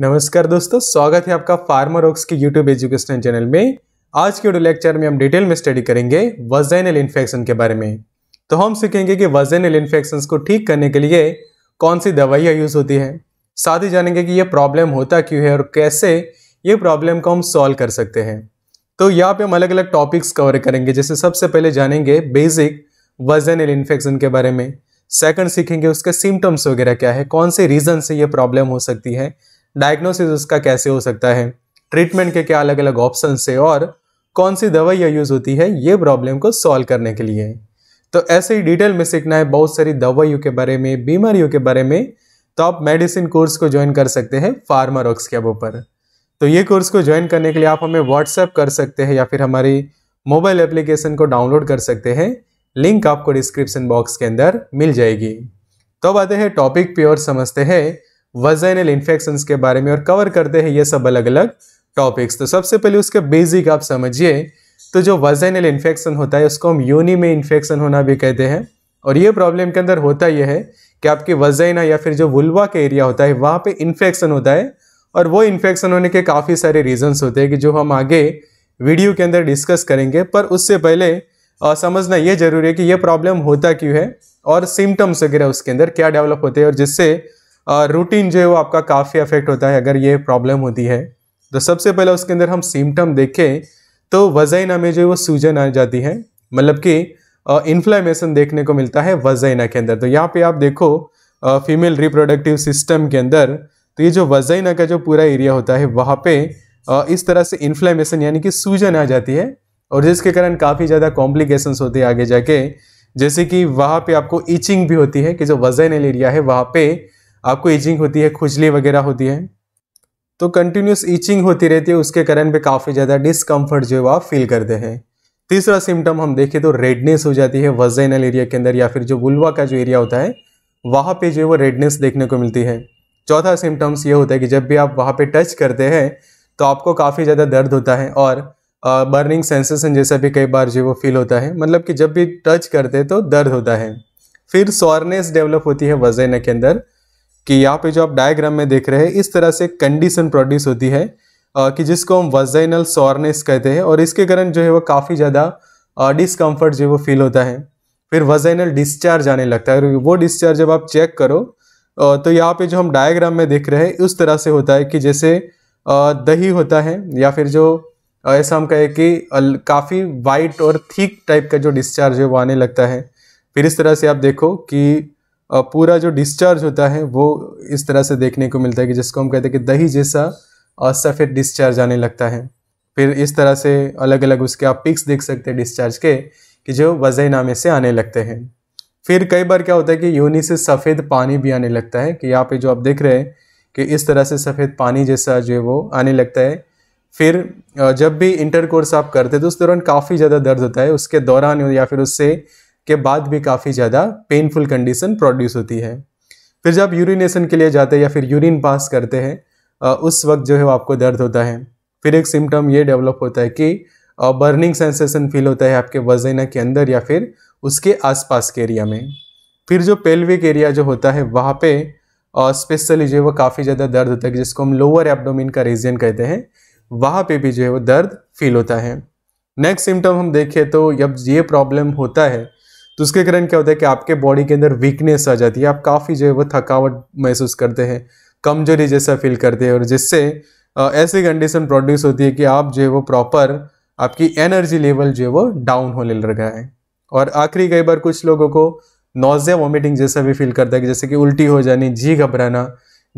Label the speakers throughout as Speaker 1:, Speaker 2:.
Speaker 1: नमस्कार दोस्तों स्वागत है आपका फार्मर ऑक्स के यूट्यूब एजुकेशन चैनल में आज के वीडियो लेक्चर में हम डिटेल में स्टडी करेंगे वजैनल इन्फेक्शन के बारे में तो हम सीखेंगे कि वजैनल इन्फेक्शन को ठीक करने के लिए कौन सी दवाइयाँ यूज़ होती हैं साथ ही जानेंगे कि यह प्रॉब्लम होता क्यों है और कैसे ये प्रॉब्लम को हम सॉल्व कर सकते हैं तो यहाँ पे हम अलग अलग टॉपिक्स कवर करेंगे जैसे सबसे पहले जानेंगे बेसिक वजैनल इन्फेक्शन के बारे में सेकंड सीखेंगे उसके सिम्टम्स वगैरह क्या है कौन से रीज़न से ये प्रॉब्लम हो सकती है डायग्नोसिस उसका कैसे हो सकता है ट्रीटमेंट के क्या अलग अलग ऑप्शन है और कौन सी दवाइयाँ यूज़ होती है ये प्रॉब्लम को सॉल्व करने के लिए तो ऐसे ही डिटेल में सीखना है बहुत सारी दवाइयों के बारे में बीमारियों के बारे में तो आप मेडिसिन कोर्स को ज्वाइन कर सकते हैं फार्मा रॉक्स के पर तो ये कोर्स को ज्वाइन करने के लिए आप हमें व्हाट्सएप कर सकते हैं या फिर हमारी मोबाइल एप्लीकेशन को डाउनलोड कर सकते हैं लिंक आपको डिस्क्रिप्शन बॉक्स के अंदर मिल जाएगी तो अब आते हैं टॉपिक पे और समझते हैं वजाइनल इन्फेक्शन के बारे में और कवर करते हैं ये सब अलग अलग टॉपिक्स तो सबसे पहले उसके बेसिक आप समझिए तो जो वजाइनल इन्फेक्शन होता है उसको हम यूनि में इन्फेक्शन होना भी कहते हैं और ये प्रॉब्लम के अंदर होता यह है कि आपकी वजैना या फिर जो वुलवा का एरिया होता है वहाँ पर इन्फेक्शन होता है और वो इन्फेक्शन होने के काफ़ी सारे रीजन्स होते हैं कि जो हम आगे वीडियो के अंदर डिस्कस करेंगे पर उससे पहले आ, समझना ये जरूरी है कि ये प्रॉब्लम होता क्यों है और सिम्टम्स वगैरह उसके अंदर क्या डेवलप होते हैं और जिससे रूटीन जो है वो आपका काफ़ी अफेक्ट होता है अगर ये प्रॉब्लम होती है तो सबसे पहले उसके अंदर हम सिम्टम देखें तो वजैना में जो है वो सूजन आ जाती है मतलब कि इन्फ्लामेशन देखने को मिलता है वजैना के अंदर तो यहाँ पे आप देखो फीमेल रिप्रोडक्टिव सिस्टम के अंदर तो ये जो वजाइना का जो पूरा एरिया होता है वहाँ पे इस तरह से इन्फ्लेमेशन यानी कि सूजन आ जाती है और जिसके कारण काफ़ी ज़्यादा कॉम्प्लिकेशंस होते हैं आगे जाके जैसे कि वहाँ पे आपको इचिंग भी होती है कि जो वजाइनल एरिया है वहाँ पर आपको ईचिंग होती है खुजली वगैरह होती है तो कंटिन्यूस ईचिंग होती रहती है उसके कारण भी काफ़ी ज़्यादा डिसकम्फर्ट जो है आप फील करते हैं तीसरा सिम्टम हम देखें तो रेडनेस हो जाती है वजैनल एरिया के अंदर या फिर जो बुलवा का जो एरिया होता है वहाँ पे जो है वो रेडनेस देखने को मिलती है चौथा सिम्टम्स ये होता है कि जब भी आप वहाँ पे टच करते हैं तो आपको काफ़ी ज़्यादा दर्द होता है और बर्निंग सेंसेशन जैसा भी कई बार जो वो फील होता है मतलब कि जब भी टच करते हैं तो दर्द होता है फिर सॉरनेस डेवलप होती है वजैन के अंदर कि यहाँ पे जो आप डायग्राम में देख रहे हैं इस तरह से कंडीशन प्रोड्यूस होती है कि जिसको हम वजाइनल सॉरनेस कहते हैं और इसके कारण जो है वो काफ़ी ज़्यादा डिसकम्फर्ट जो है वो फील होता है फिर वजाइनल डिस्चार्ज आने लगता है वो डिस्चार्ज जब आप चेक करो तो यहाँ पे जो हम डायग्राम में देख रहे हैं उस तरह से होता है कि जैसे दही होता है या फिर जो ऐसा हम कहें कि काफ़ी वाइट और थीक टाइप का जो डिस्चार्ज है वो आने लगता है फिर इस तरह से आप देखो कि पूरा जो डिस्चार्ज होता है वो इस तरह से देखने को मिलता है कि जिसको हम कहते हैं कि दही जैसा और सफ़ेद डिस्चार्ज आने लगता है फिर इस तरह से अलग अलग उसके आप पिक्स देख सकते हैं डिस्चार्ज के कि जो वजह नामे से आने लगते हैं फिर कई बार क्या होता है कि योनि से सफ़ेद पानी भी आने लगता है कि यहाँ पे जो आप देख रहे हैं कि इस तरह से सफ़ेद पानी जैसा जो है वो आने लगता है फिर जब भी इंटरकोर्स आप करते हैं तो उस दौरान काफ़ी ज़्यादा दर्द होता है उसके दौरान या फिर उससे के बाद भी काफ़ी ज़्यादा पेनफुल कंडीशन प्रोड्यूस होती है फिर जब यूरिनेशन के लिए जाते हैं या फिर यूरिन पास करते हैं उस वक्त जो है वो आपको दर्द होता है फिर एक सिम्टम ये डेवलप होता है कि बर्निंग सेंसेशन फील होता है आपके वजैना के अंदर या फिर उसके आसपास के एरिया में फिर जो पेल्विक एरिया जो होता है वहाँ पे स्पेशली जो है वो काफ़ी ज़्यादा दर्द होता है जिसको हम लोअर एब्डोमिन का रीजन कहते हैं वहाँ पे भी जो है वो दर्द फील होता है नेक्स्ट सिम्टम हम देखें तो जब ये प्रॉब्लम होता है तो उसके कारण क्या होता है कि आपके बॉडी के अंदर वीकनेस आ जाती है आप काफ़ी जो है वो थकावट महसूस करते हैं कमजोरी जैसा फील करते हैं और जिससे ऐसी कंडीशन प्रोड्यूस होती है कि आप जो है वो प्रॉपर आपकी एनर्जी लेवल जो है वो डाउन होने लगा है और आखिरी कई बार कुछ लोगों को नोजिया वॉमिटिंग जैसा भी फील करता है कि जैसे कि उल्टी हो जानी जी घबराना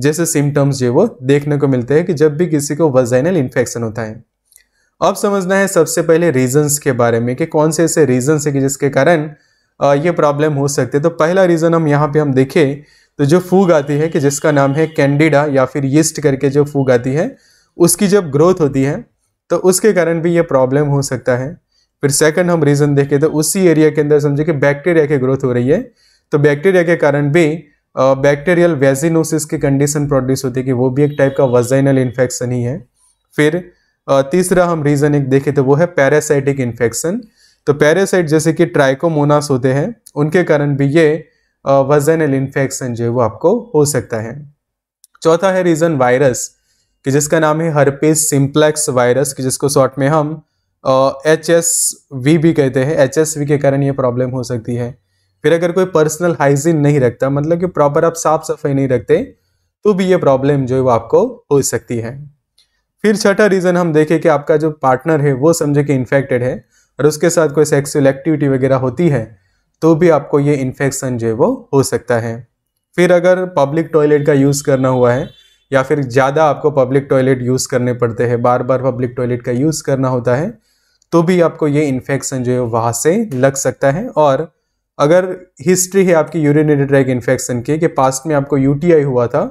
Speaker 1: जैसे सिम्टम्स जो है वो देखने को मिलते हैं कि जब भी किसी को वजाइनल इन्फेक्शन होता है अब समझना है सबसे पहले रीजंस के बारे में कि कौन से ऐसे रीजंस है कि जिसके कारण ये प्रॉब्लम हो सकती है तो पहला रीज़न हम यहाँ पे हम देखें तो जो फूग आती है कि जिसका नाम है कैंडिडा या फिर यीस्ट करके जो फूग आती है उसकी जब ग्रोथ होती है तो उसके कारण भी ये प्रॉब्लम हो सकता है फिर सेकंड हम रीज़न देखें तो उसी एरिया के अंदर समझे कि बैक्टीरिया की ग्रोथ हो रही है तो बैक्टीरिया के कारण भी बैक्टीरियल वेजिनोसिस की कंडीशन प्रोड्यूस होती है कि वो भी एक टाइप का वजाइनल इन्फेक्शन ही है फिर तीसरा हम रीज़न एक देखें तो वो है पैरासाइटिक इन्फेक्शन तो पैरासाइट जैसे कि ट्राइकोमोनास होते हैं उनके कारण भी ये वजनल इन्फेक्शन जो है वो आपको हो सकता है चौथा है रीज़न वायरस कि जिसका नाम है हर्पीस सिंप्लेक्स वायरस कि जिसको शॉर्ट में हम एच एस वी भी कहते हैं एच एस वी के कारण ये प्रॉब्लम हो सकती है फिर अगर कोई पर्सनल हाइजीन नहीं रखता मतलब कि प्रॉपर आप साफ सफाई नहीं रखते तो भी ये प्रॉब्लम जो है वो आपको हो सकती है फिर छठा रीज़न हम देखें कि आपका जो पार्टनर है वो समझे कि इन्फेक्टेड है और उसके साथ कोई सेक्सुअल एक्टिविटी वगैरह होती है तो भी आपको ये इन्फेक्शन जो है वो हो सकता है फिर अगर पब्लिक टॉयलेट का यूज़ करना हुआ है या फिर ज़्यादा आपको पब्लिक टॉयलेट यूज़ करने पड़ते हैं बार बार पब्लिक टॉयलेट का यूज़ करना होता है तो भी आपको ये इन्फेक्शन जो है वहाँ से लग सकता है और अगर हिस्ट्री है आपकी यूरिनरी ट्रैक इन्फेक्शन की कि पास्ट में आपको यू हुआ था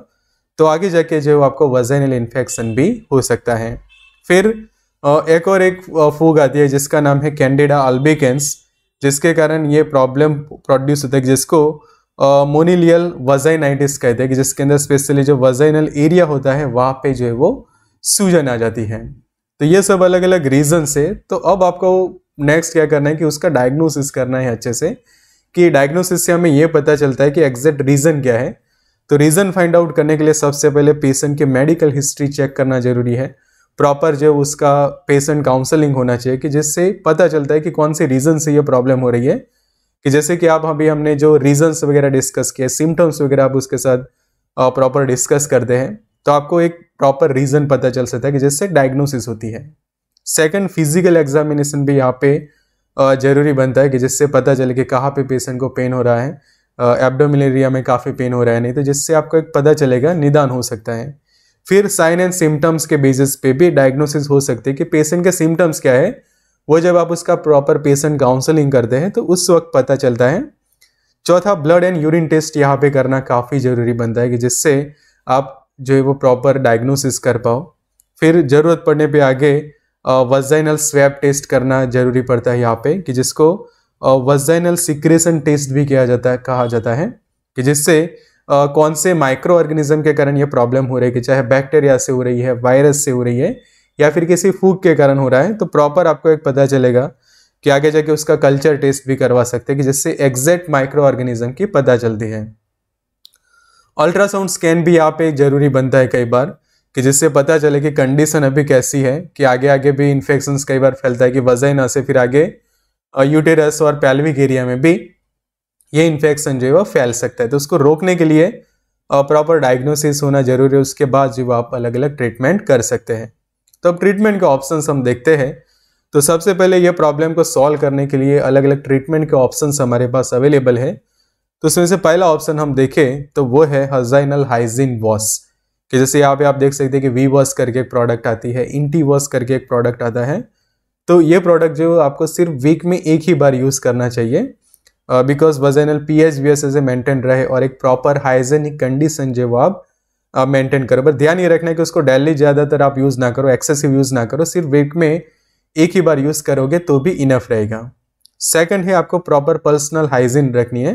Speaker 1: तो आगे जाके जो है आपको वजनल इन्फेक्शन भी हो सकता है फिर एक और एक फूग आती है जिसका नाम है कैंडिडा अल्बिकेंस जिसके कारण ये प्रॉब्लम प्रोड्यूस होता है जिसको मोनिलियल वजाइनाइटिस कहते हैं कि जिसके अंदर स्पेशली जो वजाइनल एरिया होता है वहाँ पे जो है वो सूजन आ जाती है तो ये सब अलग अलग रीज़न से तो अब आपको नेक्स्ट क्या करना है कि उसका डायग्नोसिस करना है अच्छे से कि डायग्नोसिस से हमें ये पता चलता है कि एग्जैक्ट रीज़न क्या है तो रीज़न फाइंड आउट करने के लिए सबसे पहले पेशेंट की मेडिकल हिस्ट्री चेक करना जरूरी है प्रॉपर जो उसका पेशेंट काउंसलिंग होना चाहिए कि जिससे पता चलता है कि कौन से रीज़न से ये प्रॉब्लम हो रही है कि जैसे कि आप अभी हमने जो रीजंस वगैरह डिस्कस किए सिम्टम्स वगैरह आप उसके साथ प्रॉपर डिस्कस करते हैं तो आपको एक प्रॉपर रीज़न पता चल सकता है कि जिससे डायग्नोसिस होती है सेकंड फिजिकल एग्जामिनेशन भी यहाँ पे ज़रूरी बनता है कि जिससे पता चले कि कहाँ पे पेशेंट को पेन हो रहा है एबडोमिलेरिया में काफ़ी पेन हो रहा है नहीं तो जिससे आपको एक पता चलेगा निदान हो सकता है फिर साइन एंड सिम्टम्स के बेसिस पे भी डायग्नोसिस हो सकती है कि पेशेंट के सिम्टम्स क्या है वो जब आप उसका प्रॉपर पेशेंट काउंसलिंग करते हैं तो उस वक्त पता चलता है चौथा ब्लड एंड यूरिन टेस्ट यहाँ पे करना काफ़ी ज़रूरी बनता है कि जिससे आप जो है वो प्रॉपर डायग्नोसिस कर पाओ फिर ज़रूरत पड़ने पे आगे वजाइनल स्वैप टेस्ट करना ज़रूरी पड़ता है यहाँ पे कि जिसको वजाइनल सिक्रेशन टेस्ट भी किया जाता है कहा जाता है कि जिससे कौन से माइक्रो ऑर्गेनिज्म के कारण ये प्रॉब्लम हो रही है कि चाहे बैक्टीरिया से हो रही है वायरस से हो रही है या फिर किसी फूक के कारण हो रहा है तो प्रॉपर आपको एक पता चलेगा कि आगे जाके उसका कल्चर टेस्ट भी करवा सकते हैं कि जिससे एग्जैक्ट माइक्रो ऑर्गेनिज्म की पता चलती है अल्ट्रासाउंड स्कैन भी यहाँ पे जरूरी बनता है कई बार कि जिससे पता चले कि कंडीशन अभी कैसी है कि आगे आगे भी इन्फेक्शन कई बार फैलता है कि वजह ना से फिर आगे यूटेरस और पैल्विक एरिया में भी ये इन्फेक्शन जो है वो फैल सकता है तो उसको रोकने के लिए प्रॉपर डायग्नोसिस होना जरूरी है उसके बाद जो आप अलग अलग ट्रीटमेंट कर सकते हैं तो अब ट्रीटमेंट के ऑप्शन हम देखते हैं तो सबसे पहले ये प्रॉब्लम को सॉल्व करने के लिए अलग अलग ट्रीटमेंट के ऑप्शन हमारे पास अवेलेबल है तो उसमें से पहला ऑप्शन हम देखें तो वो है हजाइनल हाइजीन वॉश कि जैसे यहाँ पे आप देख सकते हैं कि वी वॉश करके एक प्रोडक्ट आती है इंटी वॉश करके एक प्रोडक्ट आता है तो ये प्रोडक्ट जो आपको सिर्फ वीक में एक ही बार यूज़ करना चाहिए because vaginal P H B S as a maintain रहे और एक प्रॉपर हाइजेनिक कंडीशन जो आप मेंटेन uh, करो बस ध्यान ये रखना है कि उसको डेली ज़्यादातर आप यूज़ ना करो एक्सेसिव यूज़ ना करो सिर्फ वीक में एक ही बार यूज़ करोगे तो भी इनफ रहेगा सेकंड है आपको प्रॉपर पर्सनल हाइजीन रखनी है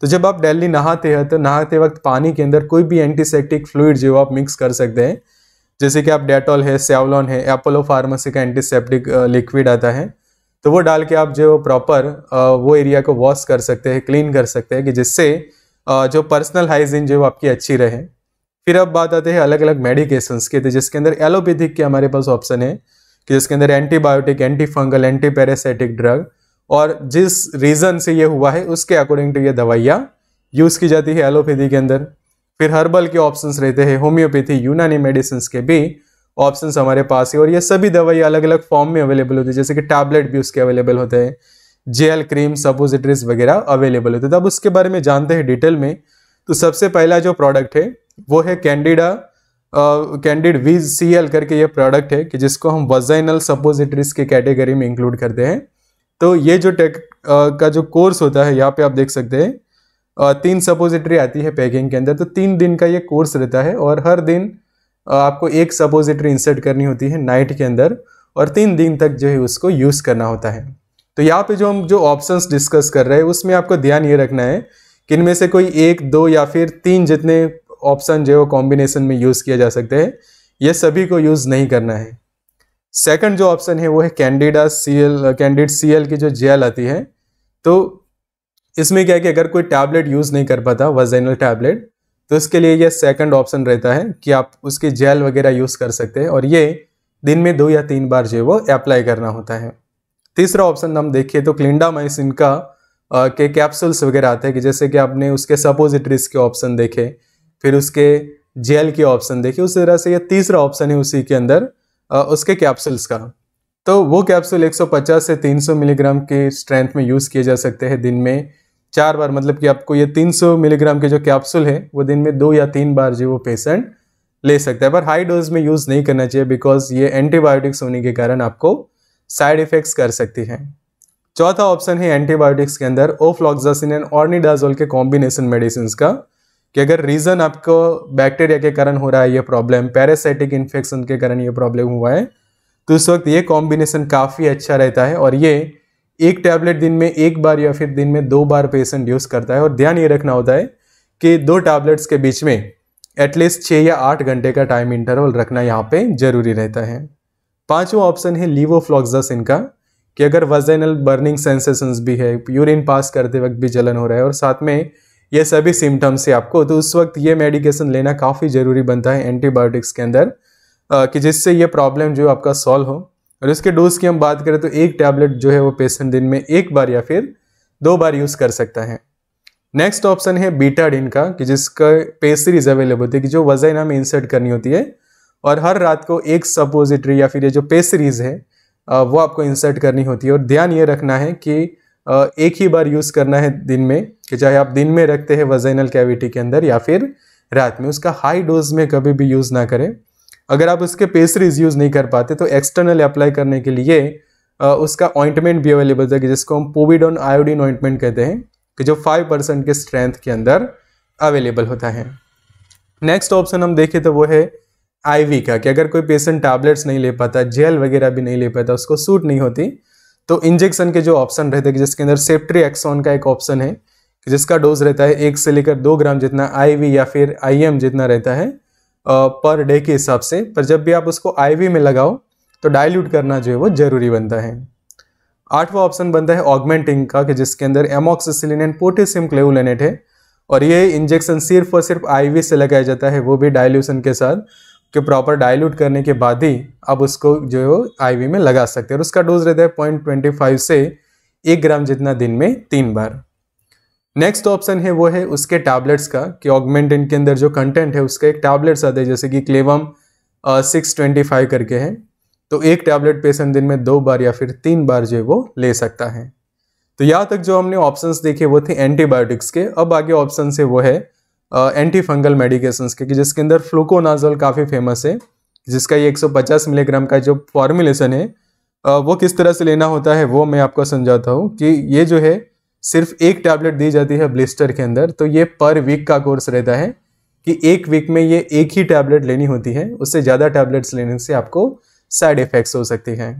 Speaker 1: तो जब आप डेली नहाते हैं तो नहाते वक्त पानी के अंदर कोई भी एंटीसेप्टिक फ्लूड जो आप मिक्स कर सकते हैं जैसे कि आप डेटॉल है सेवलॉन है एपोलो फार्मेसी का एंटीसेप्टिक लिक्विड uh, आता है तो वो डाल के आप जो प्रॉपर वो एरिया को वॉश कर सकते हैं क्लीन कर सकते हैं कि जिससे जो पर्सनल हाइजीन जो आपकी अच्छी रहे फिर अब बात आते हैं अलग अलग मेडिकेशंस के तो जिसके अंदर एलोपैथिक के हमारे पास ऑप्शन है कि जिसके अंदर antibiotic anti fungal anti parasitic drug और जिस रीज़न से ये हुआ है उसके अकॉर्डिंग टू ये दवाइयाँ यूज़ की जाती है एलोपैथी के अंदर फिर हर्बल के ऑप्शंस रहते हैं होम्योपैथी यूनानी मेडिसिन के भी ऑप्शंस हमारे पास है और ये सभी दवाई अलग अलग फॉर्म में अवेलेबल होती है जैसे कि टैबलेट भी उसके अवेलेबल होते हैं जेल क्रीम सपोजिट्रीज वगैरह अवेलेबल होते हैं तो अब उसके बारे में जानते हैं डिटेल में तो सबसे पहला जो प्रोडक्ट है वो है Candida Candid V C L करके ये प्रोडक्ट है कि जिसको हम वजाइनल सपोजिटरीज के कैटेगरी में इंक्लूड करते हैं तो ये जो टेक uh, का जो कोर्स होता है यहाँ पे आप देख सकते हैं uh, तीन सपोजिटरी आती है पैकिंग के अंदर तो तीन दिन का ये कोर्स रहता है और हर दिन आपको एक सपोजिटरी इंसर्ट करनी होती है नाइट के अंदर और तीन दिन तक जो है उसको यूज़ करना होता है तो यहाँ पे जो हम जो ऑप्शंस डिस्कस कर रहे हैं उसमें आपको ध्यान ये रखना है कि इनमें से कोई एक दो या फिर तीन जितने ऑप्शन जो है वो कॉम्बिनेशन में यूज़ किया जा सकते हैं ये सभी को यूज़ नहीं करना है सेकंड जो ऑप्शन है वो है Candida C L Candid C L की जो जेल आती है तो इसमें क्या है कि अगर कोई टैबलेट यूज़ नहीं कर पाता वजैनल टैबलेट तो इसके लिए ये सेकंड ऑप्शन रहता है कि आप उसकी जेल वगैरह यूज़ कर सकते हैं और ये दिन में दो या तीन बार जो है वो अप्लाई करना होता है तीसरा ऑप्शन हम देखिए तो क्लिंडामाइसिन का आ, के कैप्सूल्स वगैरह आते हैं कि जैसे कि आपने उसके सपोजिटरीज के ऑप्शन देखे फिर उसके जेल के ऑप्शन देखे उस तरह से यह तीसरा ऑप्शन है उसी के अंदर आ, उसके कैप्सूल्स का तो वो कैप्सूल 150 से 300 मिलीग्राम के स्ट्रेंथ में यूज़ किए जा सकते हैं दिन में चार बार मतलब कि आपको ये 300 मिलीग्राम के जो कैप्सूल है वो दिन में दो या तीन बार जो वो पेशेंट ले सकता है पर हाई डोज में यूज़ नहीं करना चाहिए बिकॉज ये एंटीबायोटिक्स होने के कारण आपको साइड इफ़ेक्ट्स कर सकती हैं चौथा ऑप्शन है एंटीबायोटिक्स के अंदर ओफ्लॉक्सासिन एंड ऑर्निडाजोल के कॉम्बिनेशन मेडिसिन का कि अगर रीज़न आपको बैक्टीरिया के कारण हो रहा है ये प्रॉब्लम पैरासाइटिक इन्फेक्शन के कारण ये प्रॉब्लम हुआ है तो उस वक्त ये कॉम्बिनेशन काफ़ी अच्छा रहता है और ये एक टैबलेट दिन में एक बार या फिर दिन में दो बार पेशेंट यूज़ करता है और ध्यान ये रखना होता है कि दो टैबलेट्स के बीच में एटलीस्ट छः या आठ घंटे का टाइम इंटरवल रखना यहाँ पे ज़रूरी रहता है पांचवा ऑप्शन है लीवोफ्लॉक्सस इनका कि अगर वजनल बर्निंग सेंसेशंस भी है यूरिन पास करते वक्त भी जलन हो रहा है और साथ में ये सभी सिम्टम्स है आपको तो उस वक्त ये मेडिकेशन लेना काफ़ी ज़रूरी बनता है एंटीबायोटिक्स के अंदर कि जिससे ये प्रॉब्लम जो आपका सॉल्व हो और उसके डोज की हम बात करें तो एक टैबलेट जो है वो पेशेंट दिन में एक बार या फिर दो बार यूज़ कर सकता है नेक्स्ट ऑप्शन है बीटाडिन का कि जिसका पेसरीज अवेलेबल होती है कि जो वजाइन हमें इंसर्ट करनी होती है और हर रात को एक सपोजिटरी या फिर ये जो पेसरीज है वो आपको इंसर्ट करनी होती है और ध्यान ये रखना है कि एक ही बार यूज़ करना है दिन में कि चाहे आप दिन में रखते हैं वजाइनल कैविटी के अंदर या फिर रात में उसका हाई डोज में कभी भी यूज़ ना करें अगर आप उसके पेस्ट्रीज यूज़ नहीं कर पाते तो एक्सटर्नल अप्लाई करने के लिए उसका ऑइंटमेंट भी अवेलेबल था जिसको हम पोविडोन आयोडीन ऑइंटमेंट कहते हैं कि जो फाइव परसेंट के स्ट्रेंथ के अंदर अवेलेबल होता है नेक्स्ट ऑप्शन हम देखें तो वो है आईवी का कि अगर कोई पेशेंट टैबलेट्स नहीं ले पाता जेल वगैरह भी नहीं ले पाता उसको सूट नहीं होती तो इंजेक्शन के जो ऑप्शन रहते हैं जिसके अंदर सेप्ट्री एक्सॉन का एक ऑप्शन है जिसका डोज रहता है एक से लेकर दो ग्राम जितना आईवी या फिर आईएम जितना रहता है पर डे के हिसाब से पर जब भी आप उसको आईवी में लगाओ तो डाइल्यूट करना जो है वो ज़रूरी बनता है आठवां ऑप्शन बनता है ऑगमेंटिंग का कि जिसके अंदर एमोक्सिसिलिन एंड पोटेशियम क्लेवलेनेट है और ये इंजेक्शन सिर्फ और सिर्फ आईवी से लगाया जाता है वो भी डायल्यूशन के साथ कि प्रॉपर डाइल्यूट करने के बाद ही आप उसको जो है वो आई में लगा सकते हैं और उसका डोज रहता है पॉइंट ट्वेंटी फाइव से एक ग्राम जितना दिन में तीन बार नेक्स्ट ऑप्शन है वो है उसके टैबलेट्स का कि ऑगमेंट इनके अंदर जो कंटेंट है उसका एक टैबलेट्स आते हैं जैसे कि क्लेवम सिक्स ट्वेंटी फाइव करके है तो एक टैबलेट पेशेंट दिन में दो बार या फिर तीन बार जो है वो ले सकता है तो यहाँ तक जो हमने ऑप्शंस देखे वो थे एंटीबायोटिक्स के अब आगे ऑप्शन है वो है एंटी फंगल मेडिकेशंस के जिसके अंदर फ्लूकोनाजोल काफ़ी फेमस है जिसका ये 150 मिलीग्राम का जो फॉर्मुलेशन है वो किस तरह से लेना होता है वो मैं आपको समझाता हूँ कि ये जो है सिर्फ एक टैबलेट दी जाती है ब्लिस्टर के अंदर तो ये पर वीक का कोर्स रहता है कि एक वीक में ये एक ही टैबलेट लेनी होती है उससे ज़्यादा टैबलेट्स लेने से आपको साइड इफ़ेक्ट्स हो सकती हैं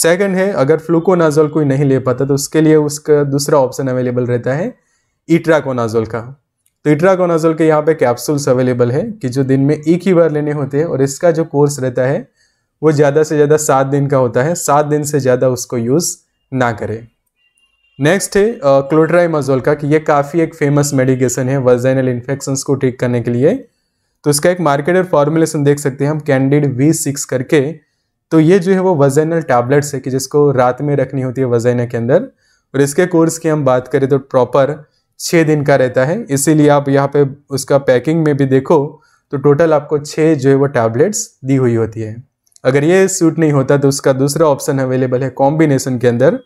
Speaker 1: सेकंड है अगर फ्लूकोनाजोल कोई नहीं ले पाता तो उसके लिए उसका दूसरा ऑप्शन अवेलेबल रहता है इट्राकोनाजोल का तो इट्राकोनाजोल के यहाँ पे कैप्सूल्स अवेलेबल है कि जो दिन में एक ही बार लेने होते हैं और इसका जो कोर्स रहता है वो ज़्यादा से ज़्यादा सात दिन का होता है सात दिन से ज़्यादा उसको यूज़ ना करें नेक्स्ट है क्लोट्राइमाजोल uh, का कि ये काफ़ी एक फेमस मेडिकेशन है वर्जाइनल इन्फेक्शंस को ठीक करने के लिए तो इसका एक मार्केट और फॉर्मुलेशन देख सकते हैं हम कैंडिड वी सिक्स करके तो ये जो है वो वजाइनल टैबलेट्स है कि जिसको रात में रखनी होती है वजाइना के अंदर और इसके कोर्स की हम बात करें तो प्रॉपर छः दिन का रहता है इसीलिए आप यहाँ पे उसका पैकिंग में भी देखो तो टोटल आपको छः जो है वो टैबलेट्स दी हुई होती है अगर ये सूट नहीं होता तो उसका दूसरा ऑप्शन अवेलेबल है कॉम्बिनेशन के अंदर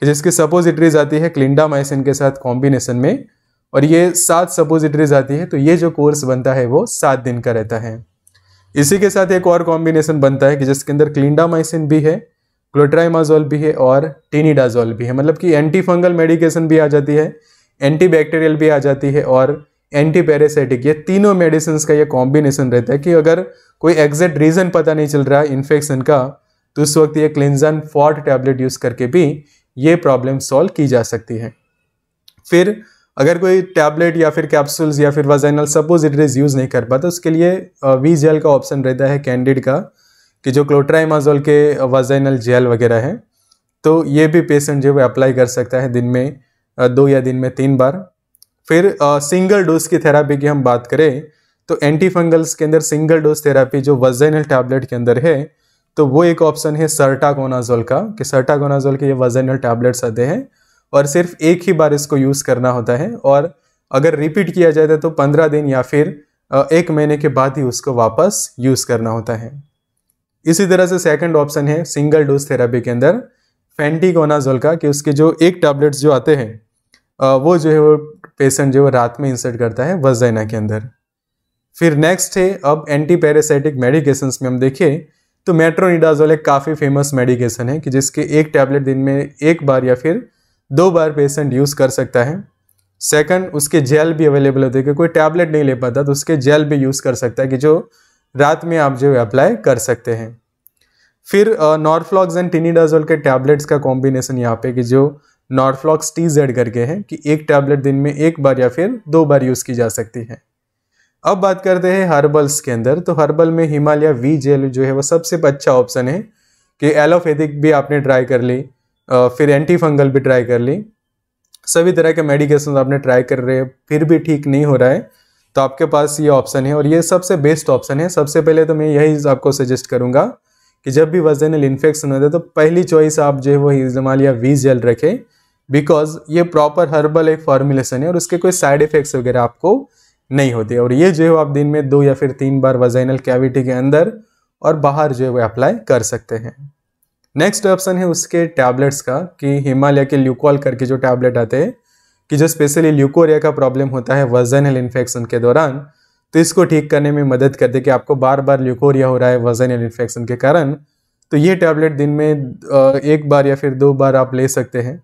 Speaker 1: कि जिसकी सपोजिटरीज आती है क्लिंडामाइसिन के साथ कॉम्बिनेशन में और ये सात सपोजिटरीज आती है तो ये जो कोर्स बनता है वो सात दिन का रहता है इसी के साथ एक और कॉम्बिनेशन बनता है कि जिसके अंदर क्लिंडामाइसिन भी है क्लोट्राइमाजोल भी है और टीनिडाजोल भी है मतलब कि एंटी फंगल मेडिकेशन भी आ जाती है एंटी बैक्टेरियल भी आ जाती है और एंटी पैरासाइटिक ये तीनों मेडिसिन का ये कॉम्बिनेशन रहता है कि अगर कोई एग्जैक्ट रीज़न पता नहीं चल रहा है इन्फेक्शन का तो उस वक्त ये क्लिनजन फॉर्ट टैबलेट यूज़ करके भी ये प्रॉब्लम सॉल्व की जा सकती है फिर अगर कोई टैबलेट या फिर कैप्सूल्स या फिर vaginal suppositories use नहीं कर पाता उसके लिए वी जेल का ऑप्शन रहता है कैंडिड का कि जो क्लोट्राइमाजोल के वजाइनल जेल वगैरह है तो ये भी पेशेंट जो है अप्लाई कर सकता है दिन में दो या दिन में तीन बार फिर सिंगल डोज की थेरापी की हम बात करें तो एंटी फंगल्स के अंदर सिंगल डोज थेरापी जो वजाइनल टैबलेट के अंदर है तो वो एक ऑप्शन है सर्टागोनाजोल का कि सर्टागोनाजोल के ये वजनल टैबलेट्स आते हैं और सिर्फ एक ही बार इसको यूज़ करना होता है और अगर रिपीट किया जाए तो पंद्रह दिन या फिर एक महीने के बाद ही उसको वापस यूज़ करना होता है इसी तरह से सेकंड ऑप्शन है सिंगल डोज थेरेपी के अंदर फेंटीगोनाजोल का कि उसके जो एक टैबलेट्स जो आते हैं वो जो है वो पेशेंट जो है रात में इंसर्ट करता है वजाइना के अंदर फिर नेक्स्ट है अब एंटी पैरासाइटिक मेडिकेशंस में हम देखें तो मेट्रोनिडाजोल एक काफ़ी फेमस मेडिकेशन है कि जिसके एक टैबलेट दिन में एक बार या फिर दो बार पेशेंट यूज़ कर सकता है सेकंड उसके जेल भी अवेलेबल होते हैं क्योंकि कोई टैबलेट नहीं ले पाता तो उसके जेल भी यूज़ कर सकता है कि जो रात में आप जो अप्लाई कर सकते हैं फिर नॉर्फ्लॉक्स एंड टिनीडाजोल के टैबलेट्स का कॉम्बिनेशन यहाँ पे कि जो नॉर्फ्लॉक्स टी जेड करके हैं कि एक टैबलेट दिन में एक बार या फिर दो बार यूज़ की जा सकती है अब बात करते हैं हर्बल्स के अंदर तो हर्बल में हिमालय वी जेल जो है वो सबसे अच्छा ऑप्शन है कि एलोपैथिक भी आपने ट्राई कर ली फिर एंटी फंगल भी ट्राई कर ली सभी तरह के मेडिकेशन आपने ट्राई कर रहे हैं फिर भी ठीक नहीं हो रहा है तो आपके पास ये ऑप्शन है और ये सबसे बेस्ट ऑप्शन है सबसे पहले तो मैं यही आपको सजेस्ट करूँगा कि जब भी वजनल इन्फेक्शन होता है तो पहली चॉइस आप जो है वो हिमालय वी जेल रखें बिकॉज ये प्रॉपर हर्बल एक फॉर्मुलेशन है और उसके कोई साइड इफ़ेक्ट्स वगैरह आपको नहीं होती और ये जो है आप दिन में दो या फिर तीन बार वजाइनल कैविटी के अंदर और बाहर जो है वो अप्लाई कर सकते हैं नेक्स्ट ऑप्शन है उसके टैबलेट्स का कि हिमालय के ल्यूकोल करके जो टैबलेट आते हैं कि जो स्पेशली ल्यूकोरिया का प्रॉब्लम होता है वजनल इन्फेक्शन के दौरान तो इसको ठीक करने में मदद करते कि आपको बार बार ल्यूकोरिया हो रहा है वजनल इन्फेक्शन के कारण तो ये टैबलेट दिन में एक बार या फिर दो बार आप ले सकते हैं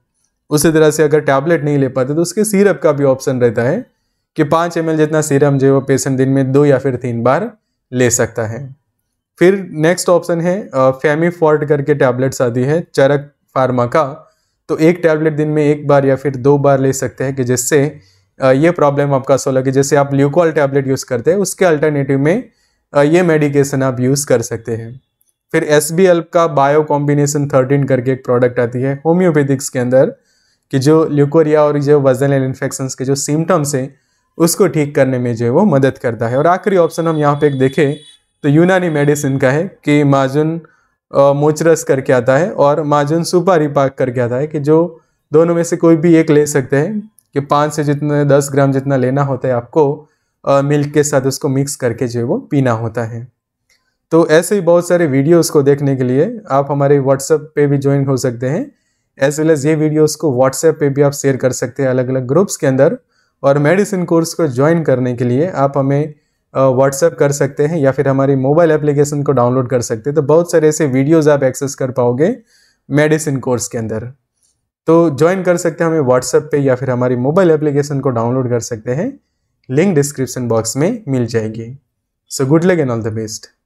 Speaker 1: उसी तरह से अगर टैबलेट नहीं ले पाते तो उसके सीरप का भी ऑप्शन रहता है कि पाँच एम जितना सीरम जो वो पेशेंट दिन में दो या फिर तीन बार ले सकता है फिर नेक्स्ट ऑप्शन है फैमी फॉर्ट करके टैबलेट्स आती है चरक फार्मा का तो एक टैबलेट दिन में एक बार या फिर दो बार ले सकते हैं कि जिससे ये प्रॉब्लम आपका सोलह लगे जैसे आप ल्यूकॉल टैबलेट यूज़ करते हैं उसके अल्टरनेटिव में ये मेडिकेशन आप यूज़ कर सकते हैं फिर एस बी एल का बायो कॉम्बिनेशन थर्टीन करके एक प्रोडक्ट आती है होम्योपैथिक्स के अंदर कि जो ल्यूकोरिया और जो वजनल इन्फेक्शन के जो सिम्टम्स हैं उसको ठीक करने में जो है वो मदद करता है और आखिरी ऑप्शन हम यहाँ पे एक देखें तो यूनानी मेडिसिन का है कि माजुन मोचरस करके आता है और माजुन सुपारी पाक करके आता है कि जो दोनों में से कोई भी एक ले सकते हैं कि पाँच से जितने दस ग्राम जितना लेना होता है आपको मिल्क के साथ उसको मिक्स करके जो है वो पीना होता है तो ऐसे ही बहुत सारे वीडियोस को देखने के लिए आप हमारे व्हाट्सएप पे भी ज्वाइन हो सकते हैं एज वेल एज़ ये वीडियोस को व्हाट्सएप पे भी आप शेयर कर सकते हैं अलग अलग ग्रुप्स के अंदर और मेडिसिन कोर्स को ज्वाइन करने के लिए आप हमें व्हाट्सएप कर सकते हैं या फिर हमारी मोबाइल एप्लीकेशन को डाउनलोड कर सकते हैं तो बहुत सारे ऐसे वीडियोज़ आप एक्सेस कर पाओगे मेडिसिन कोर्स के अंदर तो ज्वाइन कर सकते हैं हमें व्हाट्सएप पे या फिर हमारी मोबाइल एप्लीकेशन को डाउनलोड कर सकते हैं लिंक डिस्क्रिप्शन बॉक्स में मिल जाएगी so good luck and all the best